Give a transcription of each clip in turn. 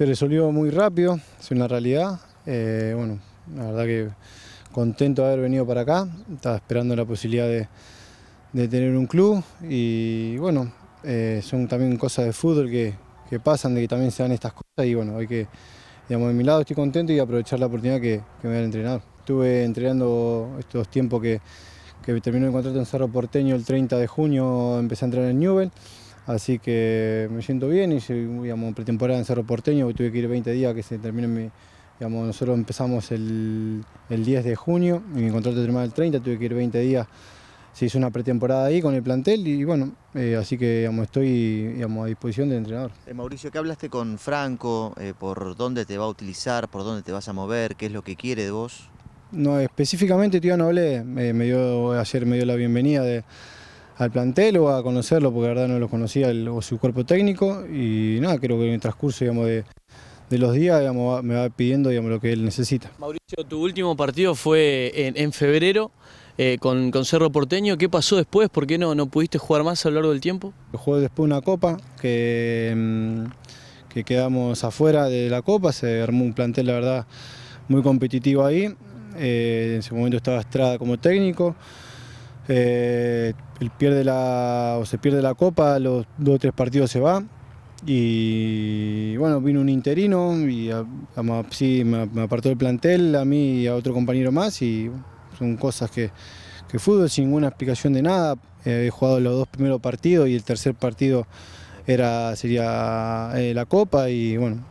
se resolvió muy rápido, es una realidad. Eh, bueno, la verdad que contento de haber venido para acá, estaba esperando la posibilidad de, tener un club y bueno, eh, son también cosas de fútbol que, pasan, de que también se dan estas cosas y bueno, hay que, digamos, de mi lado estoy contento y aprovechar la oportunidad que, me da el Estuve entrenando estos tiempos que, terminó el contrato en Cerro Porteño el 30 de junio, empecé a entrenar en Newell. Así que me siento bien y digamos, pretemporada en Cerro Porteño, tuve que ir 20 días que se termine mi... Digamos, nosotros empezamos el, 10 de junio y mi contrato terminaba el 30, tuve que ir 20 días se hizo una pretemporada ahí con el plantel y bueno, eh, así que estoy digamos, a disposición del entrenador. Eh, Mauricio, ¿qué hablaste con Franco? Eh, ¿Por dónde te va a utilizar? ¿Por dónde te vas a mover? ¿Qué es lo que quiere de vos? No, específicamente, tío, no hablé. me dio, ayer me dio la bienvenida de al plantel o a conocerlo, porque la verdad no lo conocía o su cuerpo técnico. Y nada, creo que en el transcurso de, los días me va pidiendo lo que él necesita. Mauricio, tu último partido fue en, febrero. Eh, con, Cerro Porteño, ¿qué pasó después? ¿Por qué no, no pudiste jugar más a lo largo del tiempo? Jugué después una copa, que, mm, que quedamos afuera de la copa, se armó un plantel, la verdad, muy competitivo ahí. Eh, en ese momento estaba Estrada como técnico él eh, pierde la, o se pierde la copa, los dos o tres partidos se va. Y bueno, vino un interino y me, apartó el plantel a mí y a otro compañero más. Y son cosas que, que fútbol sin ninguna explicación de nada. Eh, he jugado los dos primeros partidos y el tercer partido era, sería eh, la copa. Y bueno,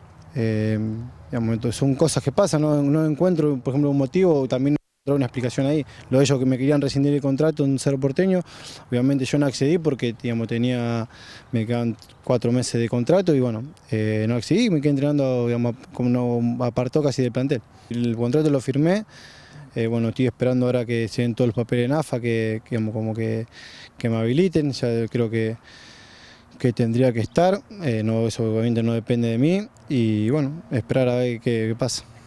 son cosas que pasan. No, no encuentro, por ejemplo, un motivo. También una explicación ahí. Lo de ellos que me querían rescindir el contrato, un cerro porteño, obviamente yo no accedí porque digamos, tenía, me quedan cuatro meses de contrato y bueno, eh, no accedí, me quedé entrenando, digamos, como no apartó casi del plantel. El contrato lo firmé. Eh, bueno, estoy esperando ahora que se den todos los papeles en AFA, que, que, me habiliten, ya creo que, que tendría que estar, eh, no, eso obviamente no depende de mí y bueno, esperar a ver qué pasa.